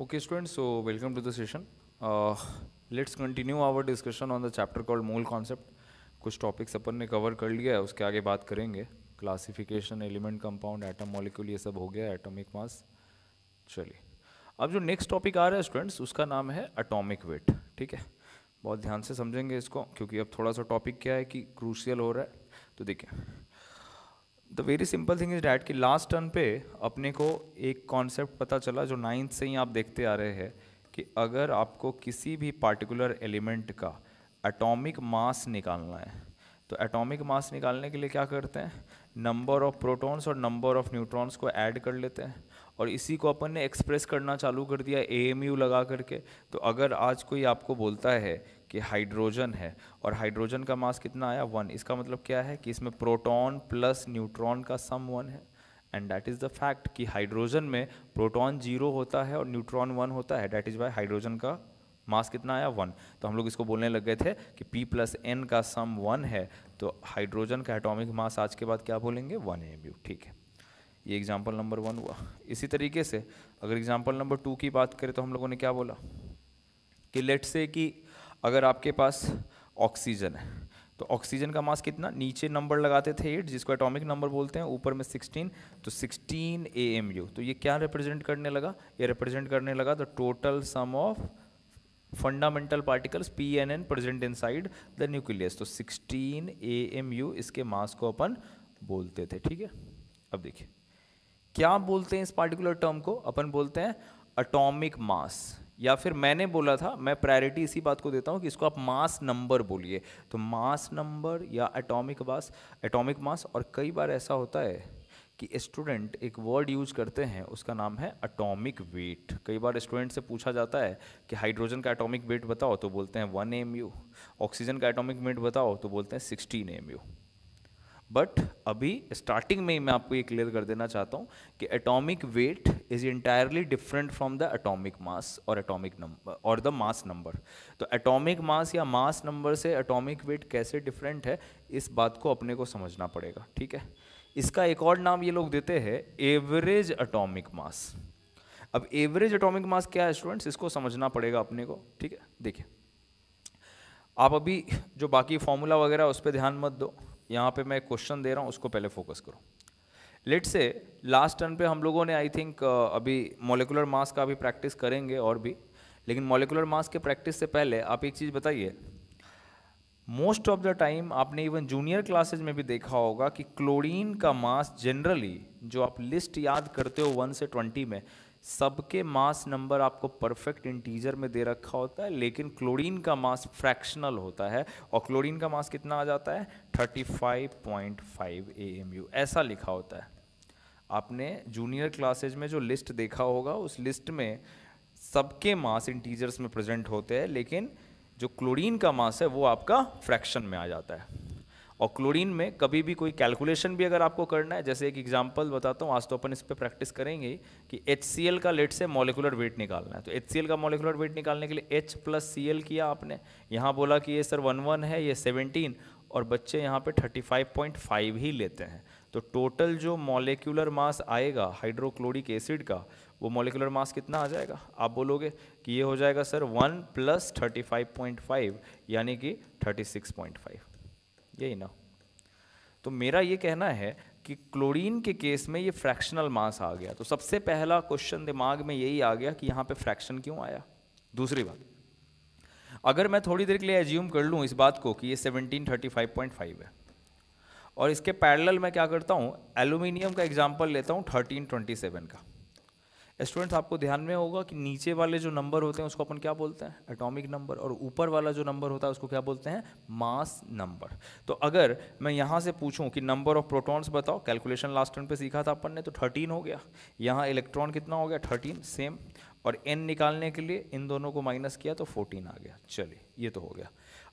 Okay students so welcome to the session let's continue our discussion on the chapter called मूल concept कुछ topics अपन ने cover कर लिया है उसके आगे बात करेंगे classification element compound atom molecule ये सब हो गया एटॉमिक मास चलिए अब जो नेक्स्ट टॉपिक आ रहा है स्टूडेंट्स उसका नाम है अटोमिक वेट ठीक है बहुत ध्यान से समझेंगे इसको क्योंकि अब थोड़ा सा टॉपिक क्या है कि क्रूशियल हो रहा है तो देखिए the very simple thing is that कि लास्ट टर्न पे अपने को एक कॉन्सेप्ट पता चला जो नाइन्थ से ही आप देखते आ रहे हैं कि अगर आपको किसी भी पार्टिकुलर एलिमेंट का एटॉमिक मास निकालना है तो एटॉमिक मास निकालने के लिए क्या करते हैं नंबर ऑफ प्रोटॉन्स और नंबर ऑफ न्यूट्रॉन्स को ऐड कर लेते हैं और इसी को अपन ने एक्सप्रेस करना चालू कर दिया ए लगा करके तो अगर आज कोई आपको बोलता है कि हाइड्रोजन है और हाइड्रोजन का मास कितना आया वन इसका मतलब क्या है कि इसमें प्रोटॉन प्लस न्यूट्रॉन का सम वन है and that is the fact कि हाइड्रोजन में प्रोटॉन जीरो होता है और न्यूट्रॉन वन होता है डैट इज़ वाई हाइड्रोजन का मास कितना आया वन तो हम लोग इसको बोलने लग गए थे कि पी प्लस एन का सम वन है तो हाइड्रोजन का एटॉमिक मास आज के बाद क्या बोलेंगे वन एम ठीक है ये एग्जाम्पल नंबर वन हुआ इसी तरीके से अगर एग्जाम्पल नंबर टू की बात करें तो हम लोगों ने क्या बोला कि लेट से कि अगर आपके पास ऑक्सीजन है तो ऑक्सीजन का मास कितना नीचे नंबर लगाते थे एट जिसको एटॉमिक नंबर बोलते हैं ऊपर में 16 तो 16 ए एम यू तो ये क्या रिप्रेजेंट करने लगा ये रिप्रेजेंट करने लगा the total sum of fundamental particles P N N present inside the nucleus तो 16 ए एम यू इसके मास को अपन बोलते थे ठीक है अब देखिए क्या बोलते हैं इस पार्टिकुलर टर्म को अपन बोलते हैं अटोमिक मास या फिर मैंने बोला था मैं प्रायोरिटी इसी बात को देता हूँ कि इसको आप मास नंबर बोलिए तो मास नंबर या एटॉमिक मास एटॉमिक मास और कई बार ऐसा होता है कि स्टूडेंट एक वर्ड यूज करते हैं उसका नाम है अटोमिक वेट कई बार स्टूडेंट से पूछा जाता है कि हाइड्रोजन का एटॉमिक वेट बताओ तो बोलते हैं वन एम ऑक्सीजन का एटॉमिक वेट बताओ तो बोलते हैं सिक्सटीन एम बट अभी स्टार्टिंग में ही मैं आपको ये क्लियर कर देना चाहता हूँ कि atomic weight is entirely different from the atomic mass और एटॉमिक नंबर और द मास नंबर तो एटॉमिक मास या मास नंबर से एटॉमिक वेट कैसे डिफरेंट है इस बात को अपने को समझना पड़ेगा ठीक है इसका एक और नाम ये लोग देते हैं एवरेज अटोमिक मास अब एवरेज अटोमिक मास क्या है स्टूडेंट्स इसको समझना पड़ेगा अपने को ठीक है देखिए आप अभी जो बाकी फॉर्मूला वगैरह उस पर ध्यान मत दो यहाँ पे मैं क्वेश्चन दे रहा हूँ उसको पहले फोकस करो लेट से लास्ट टर्न पे हम लोगों ने आई थिंक अभी मोलिकुलर मास का भी प्रैक्टिस करेंगे और भी लेकिन मोलिकुलर मास के प्रैक्टिस से पहले आप एक चीज़ बताइए मोस्ट ऑफ द टाइम आपने इवन जूनियर क्लासेज में भी देखा होगा कि क्लोरीन का मास जनरली जो आप लिस्ट याद करते हो वन से ट्वेंटी में सबके मास नंबर आपको परफेक्ट इंटीजर में दे रखा होता है लेकिन क्लोरीन का मास फ्रैक्शनल होता है और क्लोरीन का मास कितना आ जाता है 35.5 एएमयू ऐसा लिखा होता है आपने जूनियर क्लासेज में जो लिस्ट देखा होगा उस लिस्ट में सबके मास इंटीजर्स में प्रेजेंट होते हैं लेकिन जो क्लोरीन का मास है वो आपका फ्रैक्शन में आ जाता है और क्लोरीन में कभी भी कोई कैलकुलेशन भी अगर आपको करना है जैसे एक एग्जांपल बताता हूँ आज तो अपन इस पर प्रैक्टिस करेंगे कि एच का लेट से मोलिकुलर वेट निकालना है तो एच का मोलिकुलर वेट निकालने के लिए एच प्लस सी किया आपने यहाँ बोला कि ये सर वन वन है ये सेवनटीन और बच्चे यहाँ पे फाइव ही लेते हैं तो टोटल जो मोलिकुलर मास आएगा हाइड्रोक्लोरिक एसिड का वो मॉलिकुलर मास कितना आ जाएगा आप बोलोगे कि ये हो जाएगा सर वन प्लस थर्टी यानी कि फाइव यही ना तो मेरा ये कहना है कि क्लोरीन के केस में ये फ्रैक्शनल मास आ गया तो सबसे पहला क्वेश्चन दिमाग में यही आ गया कि यहाँ पे फ्रैक्शन क्यों आया दूसरी बात अगर मैं थोड़ी देर के लिए एज्यूम कर लूँ इस बात को कि ये 1735.5 है और इसके पैरेलल मैं क्या करता हूँ एल्यूमिनियम का एग्जाम्पल लेता हूँ 1327 का स्टूडेंट्स आपको ध्यान में होगा कि नीचे वाले जो नंबर होते हैं उसको अपन क्या बोलते हैं एटॉमिक नंबर और ऊपर वाला जो नंबर होता है उसको क्या बोलते हैं मास नंबर तो अगर मैं यहाँ से पूछूँ कि नंबर ऑफ प्रोटॉन्स बताओ कैलकुलेशन लास्ट टर्न पे सीखा था अपन ने तो थर्टीन हो गया यहाँ इलेक्ट्रॉन कितना हो गया थर्टीन सेम और एन निकालने के लिए इन दोनों को माइनस किया तो फोर्टीन आ गया चलिए ये तो हो गया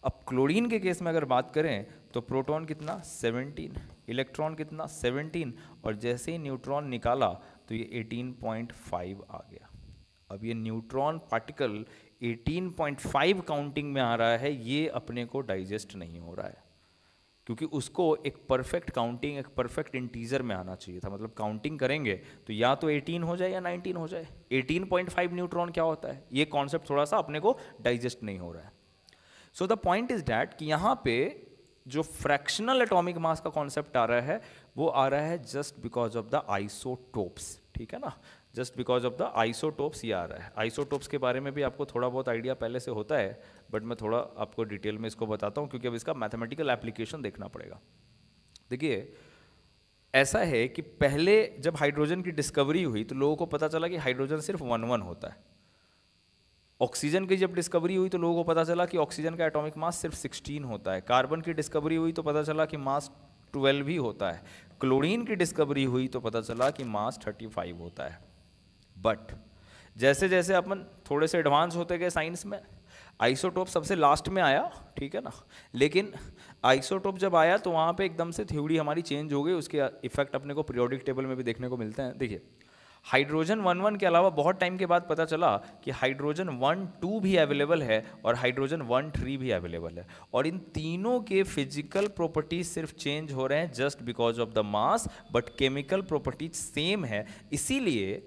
अब क्लोरीन के केस में अगर बात करें तो प्रोटॉन कितना 17 इलेक्ट्रॉन कितना 17 और जैसे ही न्यूट्रॉन निकाला तो ये 18.5 आ गया अब ये न्यूट्रॉन पार्टिकल 18.5 काउंटिंग में आ रहा है ये अपने को डाइजेस्ट नहीं हो रहा है क्योंकि उसको एक परफेक्ट काउंटिंग एक परफेक्ट इंटीजर में आना चाहिए था मतलब काउंटिंग करेंगे तो या तो 18 हो जाए या 19 हो जाए 18.5 न्यूट्रॉन क्या होता है ये कॉन्सेप्ट थोड़ा सा अपने को डाइजेस्ट नहीं हो रहा है so the point is that कि यहाँ पे जो फ्रैक्शनल एटॉमिक मास का कॉन्सेप्ट आ रहा है वो आ रहा है just because of the isotopes ठीक है ना just because of the isotopes ये आ रहा है आइसोटोप्स के बारे में भी आपको थोड़ा बहुत आइडिया पहले से होता है बट मैं थोड़ा आपको डिटेल में इसको बताता हूँ क्योंकि अब इसका मैथमेटिकल एप्लीकेशन देखना पड़ेगा देखिए ऐसा है कि पहले जब हाइड्रोजन की डिस्कवरी हुई तो लोगों को पता चला कि हाइड्रोजन सिर्फ वन वन होता है ऑक्सीजन की जब डिस्कवरी हुई तो लोगों को पता चला कि ऑक्सीजन का एटॉमिक मास सिर्फ 16 होता है कार्बन की डिस्कवरी हुई तो पता चला कि मास 12 ही होता है क्लोरीन की डिस्कवरी हुई तो पता चला कि मास 35 होता है बट जैसे जैसे अपन थोड़े से एडवांस होते गए साइंस में आइसोटोप सबसे लास्ट में आया ठीक है ना लेकिन आइसोटोप जब आया तो वहाँ पे एकदम से थ्योरी हमारी चेंज हो गई उसके इफेक्ट अपने को पीरियोडिक टेबल में भी देखने को मिलते हैं देखिए हाइड्रोजन वन वन के अलावा बहुत टाइम के बाद पता चला कि हाइड्रोजन वन टू भी अवेलेबल है और हाइड्रोजन वन थ्री भी अवेलेबल है और इन तीनों के फिजिकल प्रॉपर्टीज सिर्फ चेंज हो रहे हैं just because of the mass but chemical properties same है इसीलिए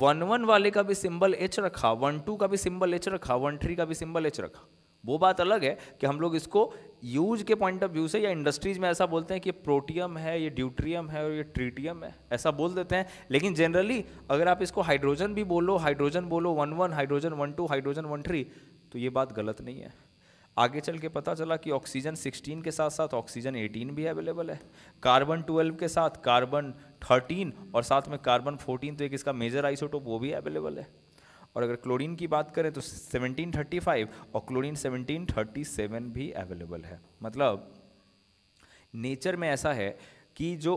वन वन वाले का भी सिंबल एच रखा वन टू का भी सिंबल एच रखा वन थ्री का भी सिंबल एच रखा वो बात अलग है कि हम लोग इसको यूज के पॉइंट ऑफ व्यू से या इंडस्ट्रीज में ऐसा बोलते हैं कि प्रोटियम है ये ड्यूट्रियम है और ये ट्रीटियम है ऐसा बोल देते हैं लेकिन जनरली अगर आप इसको हाइड्रोजन भी बोलो हाइड्रोजन बोलो one one hydrogen one two hydrogen one three तो ये बात गलत नहीं है आगे चल के पता चला कि ऑक्सीजन 16 के साथ साथ ऑक्सीजन 18 भी अवेलेबल है कार्बन 12 के साथ कार्बन 13 और साथ में कार्बन 14 तो एक इसका मेजर आइसोटोप वो भी अवेलेबल है और अगर क्लोरीन की बात करें तो 1735 और क्लोरीन 1737 भी अवेलेबल है मतलब नेचर में ऐसा है कि जो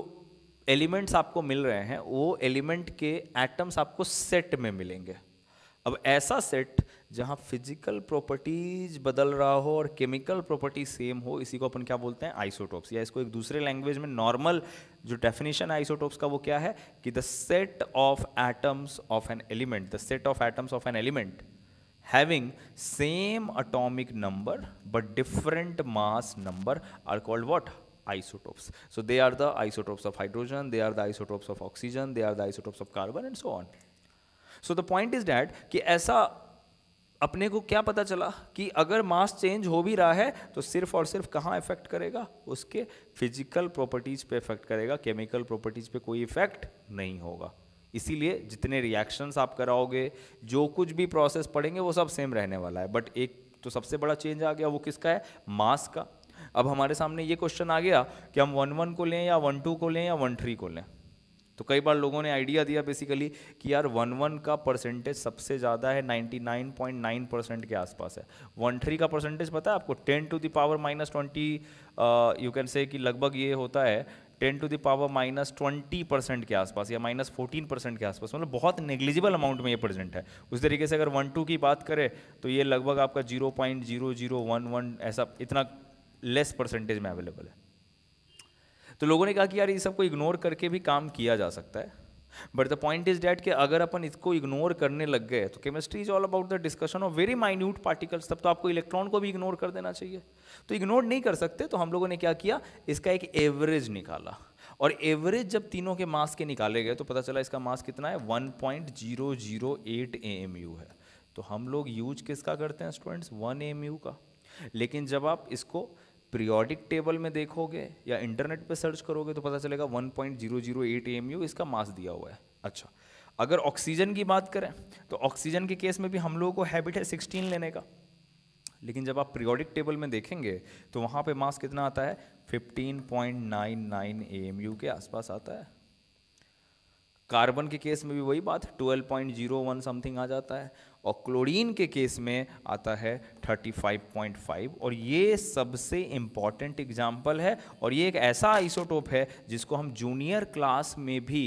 एलिमेंट्स आपको मिल रहे हैं वो एलिमेंट के एटम्स आपको सेट में मिलेंगे अब ऐसा सेट जहाँ फिजिकल प्रॉपर्टीज बदल रहा हो और केमिकल प्रॉपर्टी सेम हो इसी को अपन क्या बोलते हैं आइसोटोप्स या इसको एक दूसरे लैंग्वेज में नॉर्मल जो डेफिनेशन आइसोटोप्स का वो क्या है कि the set of atoms of an element the set of atoms of an element having same atomic number but different mass number are called what isotopes so they are the isotopes of hydrogen they are the isotopes of oxygen they are the isotopes of carbon and so on so the point is that कि ऐसा अपने को क्या पता चला कि अगर mass change हो भी रहा है तो सिर्फ और सिर्फ कहाँ इफेक्ट करेगा उसके फिजिकल प्रॉपर्टीज़ पे इफेक्ट करेगा केमिकल प्रॉपर्टीज़ पे कोई इफेक्ट नहीं होगा इसीलिए जितने रिएक्शंस आप कराओगे जो कुछ भी प्रोसेस पढ़ेंगे वो सब सेम रहने वाला है बट एक तो सबसे बड़ा चेंज आ गया वो किसका है मास का अब हमारे सामने ये क्वेश्चन आ गया कि हम वन वन को लें या वन टू को लें या वन थ्री को लें तो कई बार लोगों ने आइडिया दिया बेसिकली कि यार वन वन का परसेंटेज सबसे ज़्यादा है ninety nine point nine percent के आसपास है वन थ्री का परसेंटेज पता है आपको ten to the power minus twenty you can say कि लगभग ये होता है ten to the power minus twenty percent के आसपास या माइनस फोर्टीन परसेंट के आसपास मतलब बहुत नेग्लिजिबल अमाउंट में ये प्रेजेंट है उस तरीके से अगर वन टू की बात करें तो ये लगभग आपका zero point zero zero one one ऐसा इतना लेस परसेंटेज में अवेलेबल है तो लोगों ने कहा कि यार ये सबको इग्नोर करके भी काम किया जा सकता है but the point is that कि अगर अपन इसको इग्नोर करने लग गए तो chemistry is all about the discussion of very minute particles तब तो आपको इलेक्ट्रॉन को भी इग्नोर कर देना चाहिए तो इग्नोर नहीं कर सकते तो हम लोगों ने क्या किया इसका एक एवरेज निकाला और एवरेज जब तीनों के मास के निकाले गए तो पता चला इसका मास कितना है एम यू है तो हम लोग यूज किसका करते हैं स्टूडेंट्स एम यू का लेकिन जब आप इसको पीरियोडिक टेबल में देखोगे या इंटरनेट पे सर्च करोगे तो पता चलेगा 1.008 पॉइंट इसका मास दिया हुआ है अच्छा अगर ऑक्सीजन की बात करें तो ऑक्सीजन के केस में भी हम लोगों को हैबिट है 16 लेने का लेकिन जब आप पीरियोडिक टेबल में देखेंगे तो वहाँ पे मास कितना आता है 15.99 पॉइंट के आसपास आता है कार्बन के केस में भी वही बात 12.01 समथिंग आ जाता है और क्लोरीन के केस में आता है 35.5 और ये सबसे इम्पॉर्टेंट एग्जाम्पल है और ये एक ऐसा आइसोटोप है जिसको हम जूनियर क्लास में भी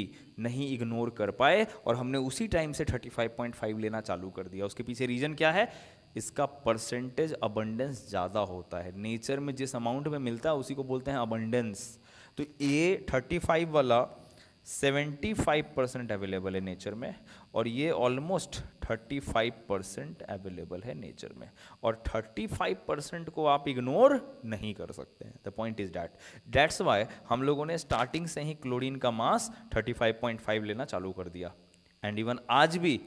नहीं इग्नोर कर पाए और हमने उसी टाइम से 35.5 लेना चालू कर दिया उसके पीछे रीज़न क्या है इसका परसेंटेज अबंडेंस ज़्यादा होता है नेचर में जिस अमाउंट में मिलता है उसी को बोलते हैं अबंडेंस तो ये 35 वाला 75 परसेंट अवेलेबल है नेचर में और ये ऑलमोस्ट 35 परसेंट अवेलेबल है नेचर में और 35 परसेंट को आप इग्नोर नहीं कर सकते हैं the point is that that's why हम लोगों ने स्टार्टिंग से ही क्लोरीन का मास 35.5 लेना चालू कर दिया एंड इवन आज भी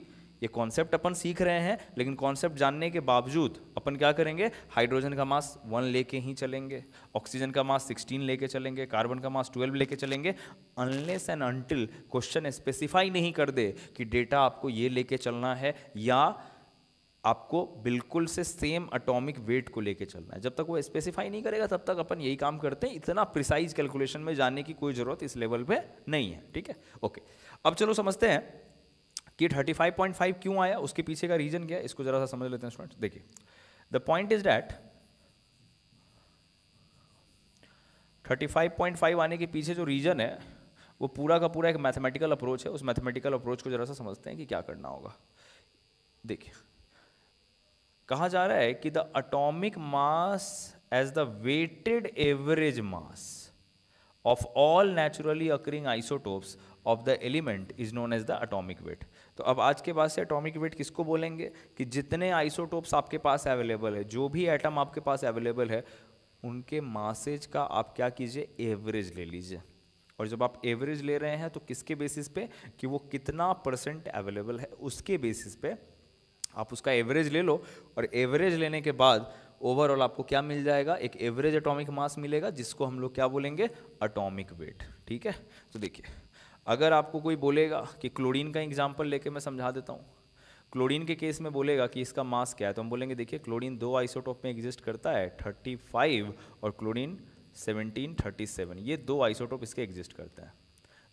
ये कॉन्सेप्ट अपन सीख रहे हैं लेकिन कॉन्सेप्ट जानने के बावजूद अपन क्या करेंगे हाइड्रोजन का मास वन लेके ही चलेंगे ऑक्सीजन का मास सिक्सटीन लेके चलेंगे कार्बन का मास ट्वेल्व लेके चलेंगे unless and until question specify नहीं कर दे कि डेटा आपको ये लेके चलना है या आपको बिल्कुल से सेम अटोमिक वेट को लेके चलना है जब तक वो स्पेसिफाई नहीं करेगा तब तक अपन यही काम करते हैं इतना प्रिसाइज कैलकुलेशन में जाने की कोई ज़रूरत इस लेवल पे नहीं है ठीक है ओके अब चलो समझते हैं कि 35.5 क्यों आया उसके पीछे का रीजन क्या है इसको जरा सा समझ लेते हैं स्टूडेंट्स देखिए द पॉइंट इज डैट 35.5 आने के पीछे जो रीजन है वो पूरा का पूरा एक मैथमेटिकल अप्रोच है उस मैथमेटिकल अप्रोच को जरा सा समझते हैं कि क्या करना होगा देखिए कहा जा रहा है कि the atomic mass as the weighted average mass of all naturally occurring isotopes of the element is known as the atomic weight तो अब आज के बाद से एटॉमिक वेट किसको बोलेंगे कि जितने आइसोटोप्स आपके पास अवेलेबल है जो भी एटम आपके पास अवेलेबल है उनके मासेज का आप क्या कीजिए एवरेज ले लीजिए और जब आप एवरेज ले रहे हैं तो किसके बेसिस पे कि वो कितना परसेंट अवेलेबल है उसके बेसिस पे आप उसका एवरेज ले लो और एवरेज लेने के बाद ओवरऑल आपको क्या मिल जाएगा एक एवरेज एटॉमिक मास मिलेगा जिसको हम लोग क्या बोलेंगे अटोमिक वेट ठीक है तो देखिए अगर आपको कोई बोलेगा कि क्लोरीन का एग्जाम्पल लेके मैं समझा देता हूँ क्लोरीन के केस में बोलेगा कि इसका मास क्या है तो हम बोलेंगे देखिए क्लोरीन दो आइसोटॉप में एग्जिस्ट करता है 35 और क्लोरीन 1737 ये दो आइसोटॉप इसके एग्जिस्ट करते हैं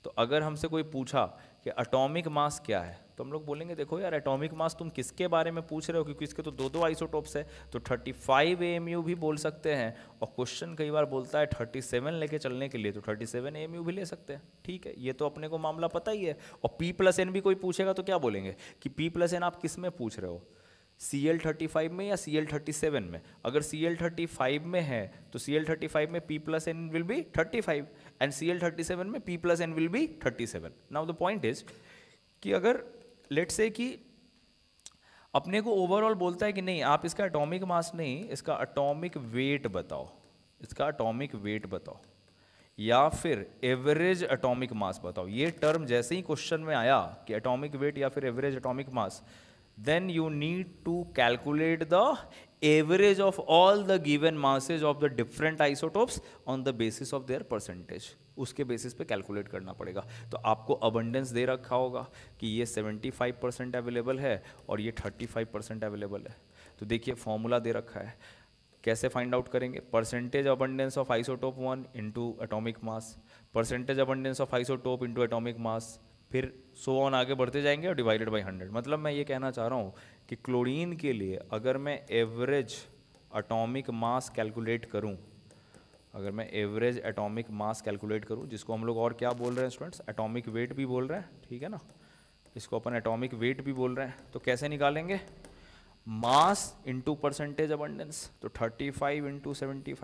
तो अगर हमसे कोई पूछा कि अटोमिक मास क्या है तो हम लोग बोलेंगे देखो यार एटॉमिक मास तुम किसके बारे में पूछ रहे हो क्योंकि इसके तो दो दो आइसोटोप्स है तो थर्टी फाइव भी बोल सकते हैं और क्वेश्चन कई बार बोलता है थर्टी सेवन लेके चलने के लिए तो थर्टी सेवन भी ले सकते हैं ठीक है ये तो अपने को मामला पता ही है और पी प्लस एन भी कोई पूछेगा तो क्या बोलेंगे कि पी प्लस एन आप किस में पूछ रहे हो सी एल थर्टी फाइव में या सी एल थर्टी सेवन में अगर सी एल थर्टी फाइव में है तो सी एल थर्टी फाइव में P plus N will be thirty five and C L thirty seven में P plus N will be thirty seven now the point is कि अगर late से कि अपने को ओवरऑल बोलता है कि नहीं आप इसका एटॉमिक मास नहीं इसका एटॉमिक वेट बताओ इसका एटॉमिक वेट बताओ या फिर एवरेज एटॉमिक मास बताओ ये टर्म जैसे ही क्वेश्चन में आया कि एटॉमिक वेट या फिर average atomic mass then you need to calculate the average of all the given masses of the different isotopes on the basis of their percentage उसके basis पे कैलकुलेट करना पड़ेगा तो आपको अबंडेंस दे रखा होगा कि ये 75 परसेंट अवेलेबल है और ये 35 परसेंट अवेलेबल है तो देखिए फॉर्मूला दे रखा है कैसे फाइंड आउट करेंगे percentage abundance of isotope one into atomic mass percentage abundance of isotope into atomic mass फिर सो ऑन आगे बढ़ते जाएंगे और डिवाइडेड बाई हंड्रेड मतलब मैं ये कहना चाह रहा हूँ कि क्लोरीन के लिए अगर मैं एवरेज एटॉमिक मास कैलकुलेट करूं अगर मैं एवरेज एटॉमिक मास कैलकुलेट करूं जिसको हम लोग और क्या बोल रहे हैं स्टूडेंट्स एटॉमिक वेट भी बोल रहे हैं ठीक है ना इसको अपन एटॉमिक वेट भी बोल रहे हैं तो कैसे निकालेंगे मास इंटू परसेंटेज अबंडेंस तो 35 फाइव इंटू सेवेंटी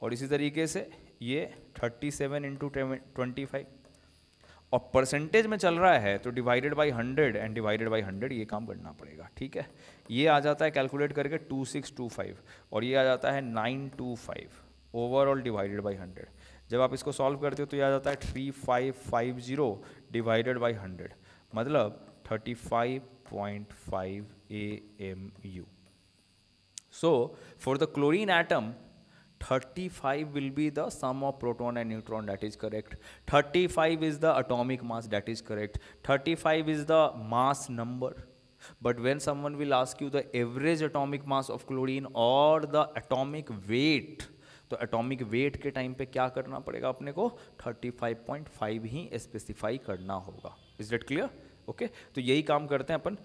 और इसी तरीके से ये 37 सेवन इंटू ट्वेंटी फाइव और परसेंटेज में चल रहा है तो divided by hundred and divided by hundred ये काम करना पड़ेगा ठीक है ये आ जाता है कैलकुलेट करके टू सिक्स टू फाइव और ये आ जाता है nine two five overall divided by hundred जब आप इसको सॉल्व करते हो तो ये आ जाता है three five five zero divided by hundred मतलब thirty five point five A M U so for the chlorine atom 35 will be the sum of proton and neutron that is correct 35 is the atomic mass that is correct 35 is the mass number but when someone will ask you the average atomic mass of chlorine or the atomic weight तो atomic weight के time पे क्या करना पड़ेगा अपने को 35.5 ही specify करना होगा इज डेट क्लियर ओके तो यही काम करते हैं अपन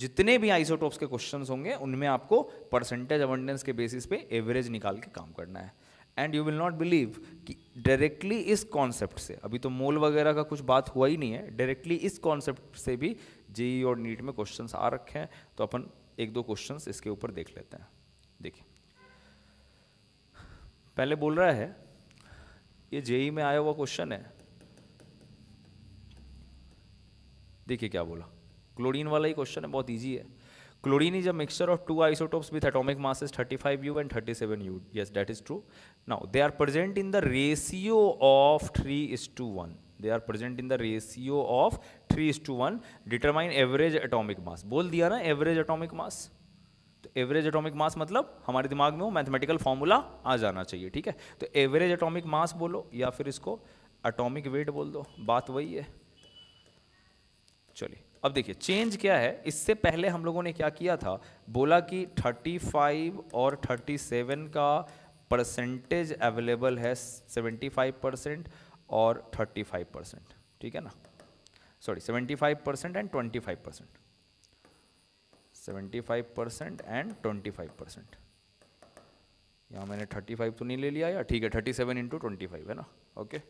जितने भी आइसोटोप्स के क्वेश्चंस होंगे उनमें आपको परसेंटेज अबंडेंस के बेसिस पे एवरेज निकाल के काम करना है and you will not believe कि डायरेक्टली इस कॉन्सेप्ट से अभी तो मोल वगैरह का कुछ बात हुआ ही नहीं है डायरेक्टली इस कॉन्सेप्ट से भी जेई और नीट में क्वेश्चन आ रखे हैं तो अपन एक दो क्वेश्चन इसके ऊपर देख लेते हैं देखिए पहले बोल रहा है ये जेई में आया हुआ क्वेश्चन है देखिए क्या बोला क्लोरीन वाला ही क्वेश्चन है बहुत ईजी है chlorine is a mixture of two isotopes with atomic thirty five U and thirty seven U yes that is true now they are present in the ratio of three is to one they are present in the ratio of three is to one determine average atomic mass बोल दिया ना average atomic मास तो average atomic मास मतलब हमारे दिमाग में वो mathematical formula आ जाना चाहिए ठीक है तो एवरेज एटोमिक मास बोलो या फिर इसको एटोमिक वेट बोल दो बात वही है चलिए अब देखिए चेंज क्या है इससे पहले हम लोगों ने क्या किया था बोला कि 35 और 37 का परसेंटेज अवेलेबल है 75 परसेंट और 35 परसेंट ठीक है ना sorry 75 percent and 25 percent 75 percent and 25 percent यहाँ मैंने 35 तो नहीं ले लिया या ठीक है 37 सेवन इंटू है ना ओके okay?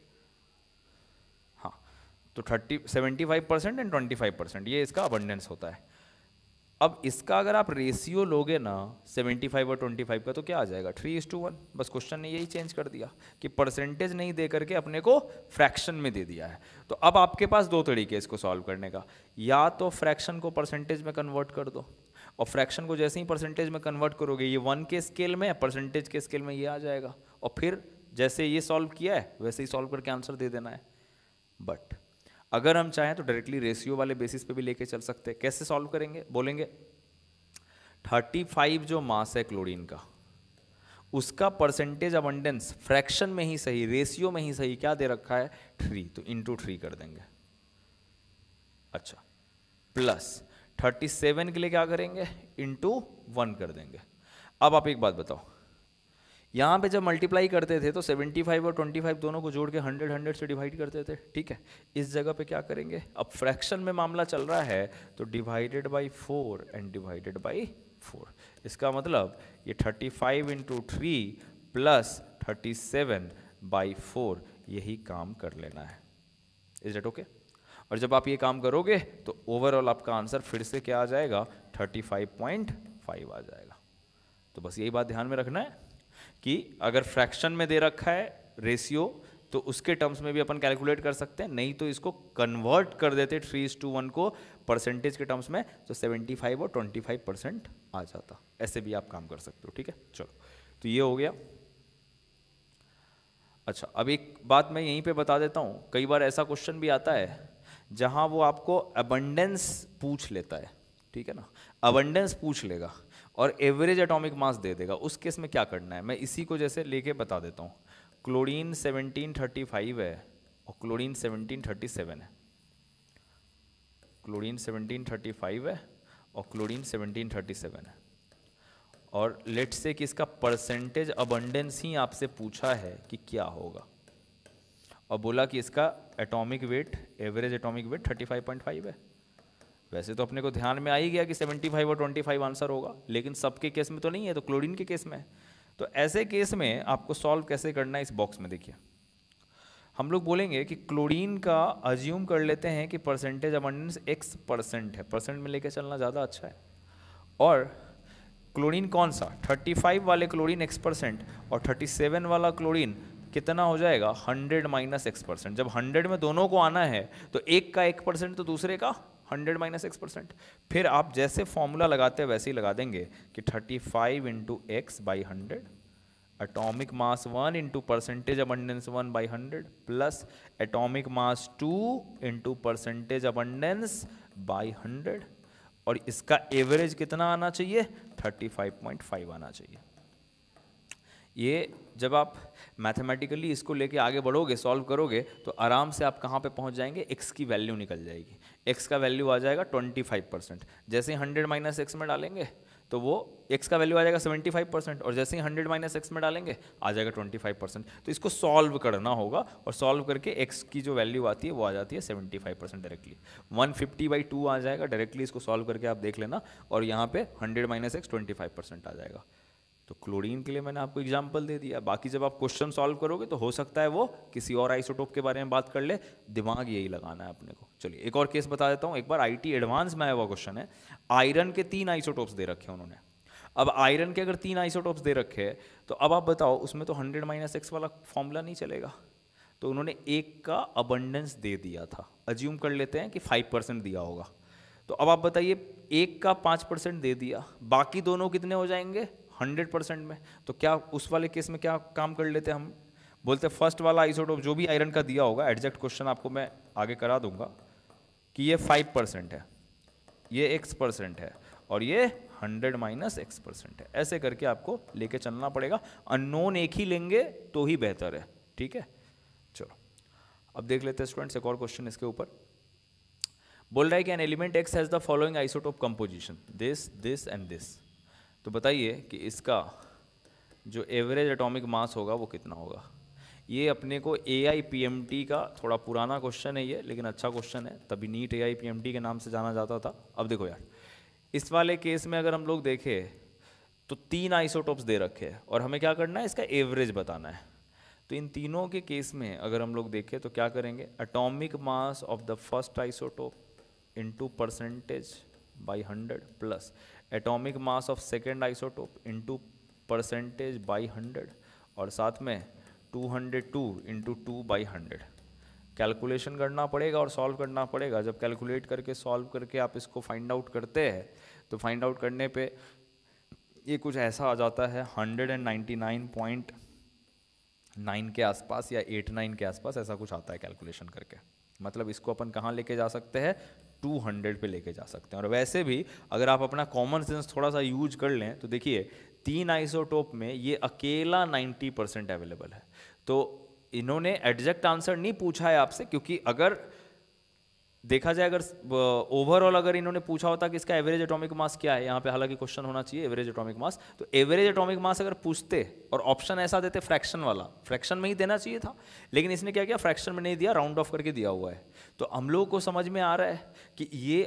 तो thirty seventy five percent and twenty five percent ये इसका अबंडेंस होता है अब इसका अगर आप रेशियो लोगे ना सेवेंटी फाइव और ट्वेंटी फाइव का तो क्या आ जाएगा थ्री इज टू वन बस क्वेश्चन ने यही चेंज कर दिया कि परसेंटेज नहीं दे करके अपने को फ्रैक्शन में दे दिया है तो अब आपके पास दो तरीके इसको सॉल्व करने का या तो फ्रैक्शन को परसेंटेज में कन्वर्ट कर दो और फ्रैक्शन को जैसे ही परसेंटेज में कन्वर्ट करोगे ये वन के स्केल में परसेंटेज के स्केल में ये आ जाएगा और फिर जैसे ये सॉल्व किया है वैसे ही सॉल्व करके आंसर दे देना है बट अगर हम चाहें तो डायरेक्टली रेशियो वाले बेसिस पे भी लेके चल सकते हैं कैसे सॉल्व करेंगे बोलेंगे 35 जो मास है क्लोरीन का उसका परसेंटेज अबंडेंस फ्रैक्शन में ही सही रेशियो में ही सही क्या दे रखा है थ्री तो इंटू थ्री कर देंगे अच्छा प्लस 37 के लिए क्या करेंगे इंटू वन कर देंगे अब आप एक बात बताओ यहाँ पे जब मल्टीप्लाई करते थे तो 75 और 25 दोनों को जोड़ के 100 100 से डिवाइड करते थे ठीक है इस जगह पे क्या करेंगे अब फ्रैक्शन में मामला चल रहा है तो divided by four and divided by four इसका मतलब ये 35 five into three plus thirty seven by four यही काम कर लेना है इज डेट ओके और जब आप ये काम करोगे तो ओवरऑल आपका आंसर फिर से क्या आ जाएगा 35.5 आ जाएगा तो बस यही बात ध्यान में रखना है कि अगर फ्रैक्शन में दे रखा है रेशियो तो उसके टर्म्स में भी अपन कैलकुलेट कर सकते हैं नहीं तो इसको कन्वर्ट कर देते थ्री इज टू वन को परसेंटेज के टर्म्स में तो सेवेंटी फाइव और ट्वेंटी फाइव परसेंट आ जाता ऐसे भी आप काम कर सकते हो ठीक है चलो तो ये हो गया अच्छा अब एक बात मैं यहीं पे बता देता हूँ कई बार ऐसा क्वेश्चन भी आता है जहाँ वो आपको अबंडेंस पूछ लेता है ठीक है ना अबंडेंस पूछ लेगा और एवरेज एटॉमिक मास दे देगा उस केस में क्या करना है मैं इसी को जैसे लेके बता देता हूँ क्लोरीन 1735 है और क्लोरीन 1737 है क्लोरीन 1735 है और क्लोरीन 1737 है और लेट से कि इसका परसेंटेज अबंडेंस ही आपसे पूछा है कि क्या होगा और बोला कि इसका atomic weight average atomic weight 35.5 है वैसे तो अपने को ध्यान में आ ही गया कि 75 और 25 आंसर होगा लेकिन सबके केस में तो नहीं है तो क्लोरीन के केस में है तो ऐसे केस में आपको सॉल्व कैसे करना है इस बॉक्स में देखिए हम लोग बोलेंगे कि क्लोरीन का अज्यूम कर लेते हैं कि परसेंटेज अबंडेंस एक्स परसेंट है परसेंट में लेकर चलना ज़्यादा अच्छा है और क्लोरीन कौन सा 35 वाले क्लोरीन एक्स परसेंट और 37 वाला क्लोरीन कितना हो जाएगा 100 माइनस एक्स परसेंट जब 100 में दोनों को आना है तो एक का एक परसेंट तो दूसरे का हंड्रेड माइनस एक्स परसेंट फिर आप जैसे फॉर्मूला लगाते हैं वैसे ही लगा देंगे कि thirty five into X by hundred atomic mass one into percentage abundance one by hundred plus atomic mass two into percentage abundance by hundred और इसका एवरेज कितना आना चाहिए थर्टी फाइव पॉइंट फाइव आना चाहिए ये जब आप मैथमेटिकली इसको लेके आगे बढ़ोगे सॉल्व करोगे तो आराम से आप कहाँ पे पहुँच जाएंगे एक्स की वैल्यू निकल जाएगी एक्स का वैल्यू आ जाएगा ट्वेंटी फाइव परसेंट जैसे ही हंड्रेड माइनस एक्स में डालेंगे तो वो एक्स का वैल्यू आ जाएगा सेवेंटी फाइव परसेंट और जैसे ही हंड्रेड माइनस एक्स में डालेंगे आ जाएगा ट्वेंटी फाइव परसेंट तो इसको सॉल्व करना होगा और सॉल्व करके एक्स की जो वैल्यू आती है वो आ जाती है seventy five percent directly one fifty by two आ जाएगा डायरेक्टली इसको सॉल्व करके आप देख लेना और यहाँ पे hundred minus X twenty five percent आ जाएगा तो क्लोरीन के लिए मैंने आपको एग्जाम्पल दे दिया बाकी जब आप क्वेश्चन सॉल्व करोगे तो हो सकता है वो किसी और आइसोटोप के बारे में बात कर ले दिमाग यही लगाना है अपने को चलिए एक और केस बता देता हूँ एक बार आईटी एडवांस में आया हुआ क्वेश्चन है आयरन के तीन आइसोटोप्स दे रखे हैं उन्होंने अब आयरन के अगर तीन आइसोटोप्स दे रखे हैं तो अब आप बताओ उसमें तो हंड्रेड माइनस एक्स वाला फॉर्मूला नहीं चलेगा तो उन्होंने एक का अबंडेंस दे दिया था अज्यूम कर लेते हैं कि फाइव परसेंट दिया होगा तो अब आप बताइए एक का पाँच परसेंट दे दिया बाकी दोनों कितने हो जाएंगे हंड्रेड परसेंट में तो क्या उस वाले केस में क्या काम कर लेते हम बोलते फर्स्ट वाला आइसोटोप जो भी आयरन का दिया होगा एग्जैक्ट क्वेश्चन आपको मैं आगे करा दूंगा कि ये फाइव परसेंट है ये एक्स परसेंट है और ये हंड्रेड माइनस एक्स परसेंट है ऐसे करके आपको लेके चलना पड़ेगा अननोन एक ही लेंगे तो ही बेहतर है ठीक है चलो अब देख लेते हैं स्टूडेंट्स एक और क्वेश्चन इसके ऊपर बोल रहा है कि an element X has the following isotope composition this this and this तो बताइए कि इसका जो एवरेज एटॉमिक मास होगा वो कितना होगा ये अपने को A I P M T का थोड़ा पुराना क्वेश्चन है ये लेकिन अच्छा क्वेश्चन है तभी NEET A I P M T के नाम से जाना जाता था अब देखो यार इस वाले केस में अगर हम लोग देखें तो तीन आइसोटोप्स दे रखे हैं और हमें क्या करना है इसका एवरेज बताना है तो इन तीनों के केस में अगर हम लोग देखें तो क्या करेंगे atomic mass of the first isotope into percentage by hundred plus atomic mass of second isotope into percentage by hundred और साथ में two hundred two into two by hundred calculation करना पड़ेगा और सॉल्व करना पड़ेगा जब कैलकुलेट करके सॉल्व करके आप इसको फाइंड आउट करते हैं तो फाइंड आउट करने पे ये कुछ ऐसा आ जाता है hundred and ninety nine point nine के आसपास या एट नाइन के आसपास ऐसा कुछ आता है कैलकुलेशन करके मतलब इसको अपन कहाँ लेके जा सकते हैं 200 पे लेके जा सकते हैं और वैसे भी अगर आप अपना कॉमन सेंस थोड़ा सा यूज कर लें तो देखिए तीन आइसोटोप में ये अकेला 90 परसेंट अवेलेबल है तो इन्होंने एडजेक्ट आंसर नहीं पूछा है आपसे क्योंकि अगर देखा जाए अगर ओवरऑल अगर इन्होंने पूछा होता कि इसका एवरेज एटॉमिक मास क्या है यहाँ पे हालांकि क्वेश्चन होना चाहिए एवरेज एटॉमिक मास तो एवरेज एटॉमिक मास अगर पूछते और ऑप्शन ऐसा देते फ्रैक्शन वाला फ्रैक्शन में ही देना चाहिए था लेकिन इसने क्या किया फ्रैक्शन में नहीं दिया राउंड ऑफ करके दिया हुआ है तो हम लोगों को समझ में आ रहा है कि ये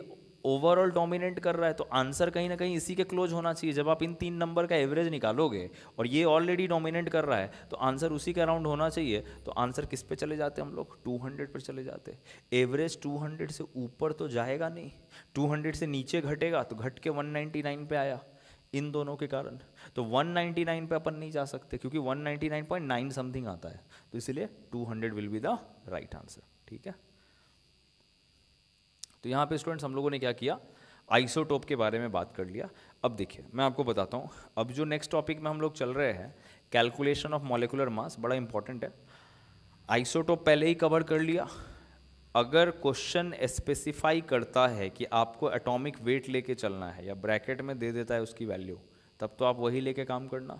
ओवरऑल डोमिनेट कर रहा है तो आंसर कहीं ना कहीं इसी के क्लोज होना चाहिए जब आप इन तीन नंबर का एवरेज निकालोगे और ये ऑलरेडी डोमिनेट कर रहा है तो आंसर उसी के अराउंड होना चाहिए तो आंसर किस पे चले जाते हम लोग 200 पर चले जाते एवरेज 200 से ऊपर तो जाएगा नहीं 200 से नीचे घटेगा तो घट के 199 पे आया इन दोनों के कारण तो 199 पे अपन नहीं जा सकते क्योंकि 199.9 समथिंग आता है तो इसलिए 200 will be the right answer ठीक है तो यहाँ पे स्टूडेंट्स हम लोगों ने क्या किया आइसोटोप के बारे में बात कर लिया अब देखिए मैं आपको बताता हूँ अब जो नेक्स्ट टॉपिक में हम लोग चल रहे हैं कैलकुलेशन ऑफ मॉलिकुलर मास बड़ा इंपॉर्टेंट है आइसोटोप पहले ही कवर कर लिया अगर क्वेश्चन स्पेसिफाई करता है कि आपको एटॉमिक वेट लेके चलना है या ब्रैकेट में दे देता है उसकी वैल्यू तब तो आप वही लेके काम करना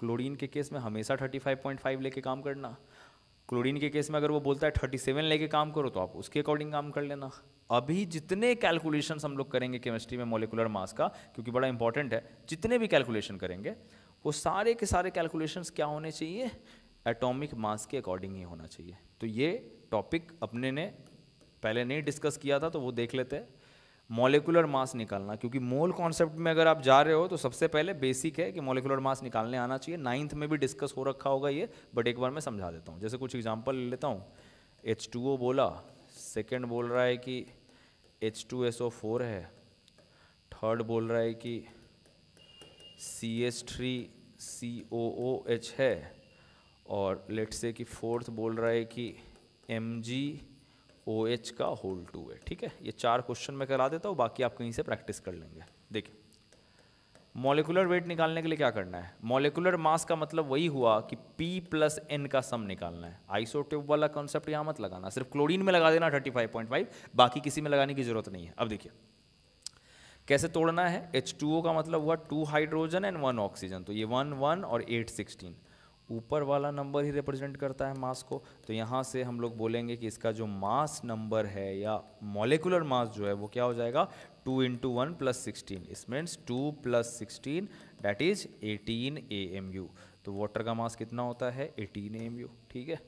क्लोरीन के केस में हमेशा 35.5 लेके काम करना क्लोरीन के केस में अगर वो बोलता है थर्टी सेवन लेके काम करो तो आप उसके अकॉर्डिंग काम कर लेना अभी जितने कैलकुलेशन हम लोग करेंगे केमिस्ट्री में मोलिकुलर मास का क्योंकि बड़ा इंपॉर्टेंट है जितने भी कैलकुलेशन करेंगे वो सारे के सारे कैलकुलेशन क्या होने चाहिए एटॉमिक मास के अकॉर्डिंग ही होना चाहिए तो ये टॉपिक अपने ने पहले नहीं डिस्कस किया था तो वो देख लेते हैं मोलिकुलर मास निकालना क्योंकि मोल कॉन्सेप्ट में अगर आप जा रहे हो तो सबसे पहले बेसिक है कि मोलिकुलर मास निकालने आना चाहिए नाइन्थ में भी डिस्कस हो रखा होगा ये बट एक बार मैं समझा देता हूँ जैसे कुछ एग्जाम्पल ले लेता हूँ एच बोला सेकेंड बोल रहा है कि H two S O four है थर्ड बोल रहा है कि C S three C O O H है और लेट से कि फोर्थ बोल रहा है कि एम जी ओ एच का होल टू है ठीक है ये चार क्वेश्चन मैं करा देता हूँ बाकी आप कहीं से प्रैक्टिस कर लेंगे देखिए मोलिकुलर वेट निकालने के लिए क्या करना है मोलिकुलर मास का मतलब वही हुआ कि P प्लस एन का सम निकालना है आइसोट्यूब वाला कॉन्सेप्ट यहाँ मत लगाना सिर्फ क्लोरीन में लगा देना थर्टी फाइव पॉइंट फाइव बाकी किसी में लगाने की जरूरत नहीं है अब देखिए कैसे तोड़ना है H2O का मतलब हुआ two hydrogen and one oxygen तो ये वन वन और एट सिक्सटीन ऊपर वाला नंबर ही रिप्रेजेंट करता है मास को तो यहाँ से हम लोग बोलेंगे कि इसका जो मास नंबर है या मॉलिकुलर मास जो है वो क्या हो जाएगा two into one plus sixteen इस means two plus sixteen that is eighteen A M U तो वाटर का मास कितना होता है एटीन ए एम यू ठीक है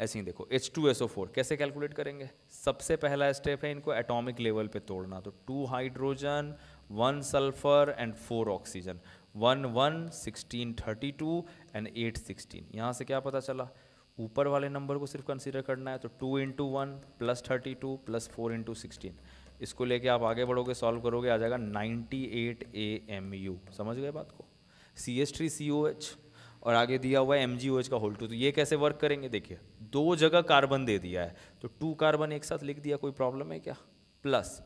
ऐसे ही देखो H two S O four कैसे कैलकुलेट करेंगे सबसे पहला स्टेप है इनको एटॉमिक लेवल पे तोड़ना तो two hydrogen one sulphur and four oxygen one one sixteen thirty two and eight sixteen यहाँ से क्या पता चला ऊपर वाले नंबर को सिर्फ कंसीडर करना है तो two into one plus thirty two plus four into sixteen इसको लेके आप आगे बढ़ोगे सॉल्व करोगे आ जाएगा ninety eight A M U समझ गए बात को C S three C O H और आगे दिया हुआ है एम जी ओ एच का होल टू तो ये कैसे वर्क करेंगे देखिए दो जगह कार्बन दे दिया है तो टू कार्बन एक साथ लिख दिया कोई प्रॉब्लम है क्या प्लस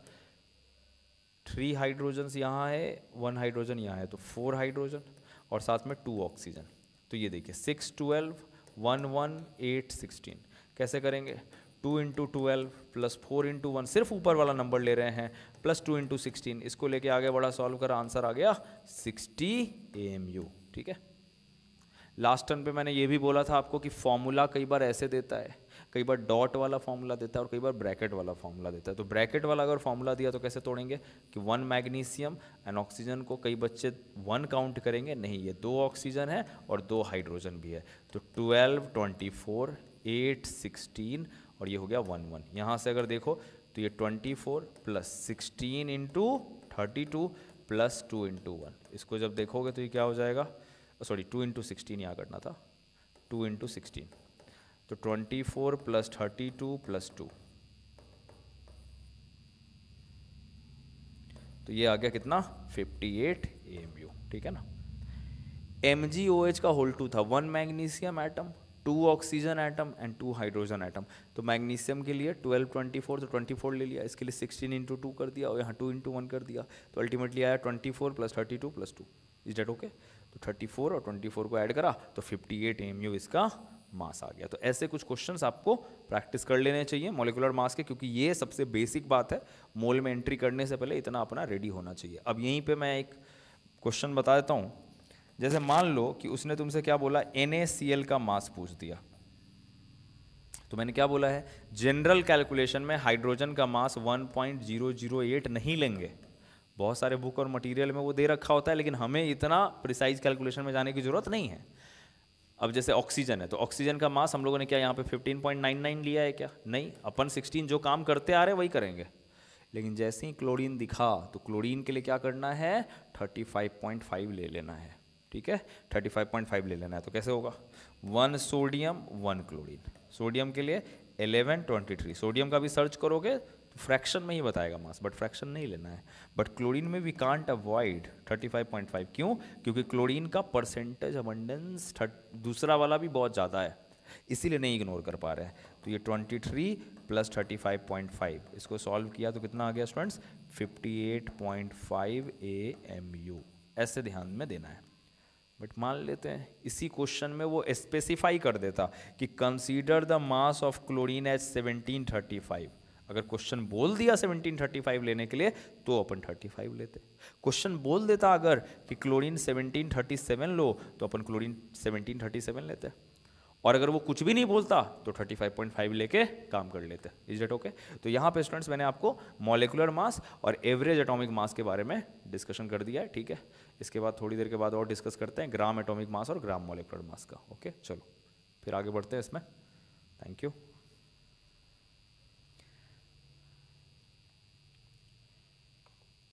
थ्री हाइड्रोजन यहाँ है वन हाइड्रोजन यहाँ है तो फोर हाइड्रोजन और साथ में टू ऑक्सीजन तो ये देखिए six twelve one one eight sixteen कैसे करेंगे two into twelve plus four into one सिर्फ ऊपर वाला नंबर ले रहे हैं प्लस टू इंटू सिक्सटीन इसको लेके आगे बड़ा सॉल्व करा आंसर आ गया सिक्सटी ए एम यू ठीक है लास्ट टर्न पे मैंने ये भी बोला था आपको कि फॉर्मूला कई बार ऐसे देता है कई बार डॉट वाला फॉर्मूला देता है और कई बार ब्रैकेट वाला फॉर्मूला देता है तो ब्रैकेट वाला अगर फॉर्मूला दिया तो कैसे तोड़ेंगे कि वन मैग्नीशियम एंड ऑक्सीजन को कई बच्चे वन काउंट करेंगे नहीं ये दो ऑक्सीजन है और दो हाइड्रोजन भी है तो twelve twenty four eight sixteen और ये हो गया वन वन यहाँ से अगर देखो तो ये twenty four plus sixteen into thirty two plus two into one इसको जब देखोगे तो ये क्या हो जाएगा सॉरी टू इंटू सिक्सटीन यहाँ करना था टू इंटू सिक्सटीन तो twenty four plus thirty two plus two तो ये आ गया कितना फिफ्टी एट ठीक है ना एम जी ओ एच का होल टू था one magnesium atom two oxygen atom and two hydrogen atom तो मैग्नीशियम के लिए ट्वेल्व ट्वेंटी फोर तो ट्वेंटी फोर ले लिया इसके लिए सिक्सटीन इंटू टू कर दिया और यहाँ टू इंटू वन कर दिया तो अल्टीमेटली आया twenty four plus thirty two plus two is that okay तो थर्टी फोर और ट्वेंटी फोर को ऐड करा तो फिफ्टी एट इसका मास आ गया तो ऐसे कुछ क्वेश्चंस आपको प्रैक्टिस कर लेने चाहिए मोलिकुलर मास के क्योंकि ये सबसे बेसिक बात है मोल में एंट्री करने से पहले इतना अपना रेडी होना चाहिए अब यहीं पे मैं एक क्वेश्चन बता देता हूँ जैसे मान लो कि उसने तुमसे क्या बोला एन का मास पूछ दिया तो मैंने क्या बोला है जनरल कैलकुलेशन में हाइड्रोजन का मास 1.008 नहीं लेंगे बहुत सारे बुक और मटेरियल में वो दे रखा होता है लेकिन हमें इतना प्रिसाइज कैलकुलेशन में जाने की ज़रूरत नहीं है अब जैसे ऑक्सीजन है तो ऑक्सीजन का मास हम लोगों ने क्या यहाँ पे 15.99 लिया है क्या नहीं अपन 16 जो काम करते आ रहे वही करेंगे लेकिन जैसे ही क्लोरीन दिखा तो क्लोरीन के लिए क्या करना है 35.5 ले लेना है ठीक है 35.5 ले लेना है तो कैसे होगा one sodium one chlorine sodium के लिए 1123 सोडियम का भी सर्च करोगे फ्रैक्शन में ही बताएगा मास बट फ्रैक्शन नहीं लेना है बट क्लोरीन में वी कांट अवॉइड 35.5 क्यों क्योंकि क्लोरीन का परसेंटेज अबंडेंस दूसरा वाला भी बहुत ज़्यादा है इसीलिए नहीं इग्नोर कर पा रहे हैं तो ये 23 प्लस थर्टी इसको सॉल्व किया तो कितना आ गया स्टूडेंट्स फिफ्टी एट ऐसे ध्यान में देना है बट मान लेते हैं इसी क्वेश्चन में वो स्पेसिफाई कर देता कि consider the mass of chlorine as five अगर क्वेश्चन बोल दिया 1735 लेने के लिए तो अपन 35 लेते क्वेश्चन बोल देता अगर कि क्लोरीन 1737 लो तो अपन क्लोरीन 1737 लेते और अगर वो कुछ भी नहीं बोलता तो 35.5 लेके काम कर लेते इज डेट ओके तो यहाँ पे स्टूडेंट्स मैंने आपको मोलिकुलर मास और एवरेज एटॉमिक मास के बारे में डिस्कशन कर दिया है ठीक है इसके बाद थोड़ी देर के बाद और डिस्कस करते हैं ग्राम एटॉमिक मास और ग्राम मोलिकुलर मास का ओके चलो फिर आगे बढ़ते हैं इसमें थैंक यू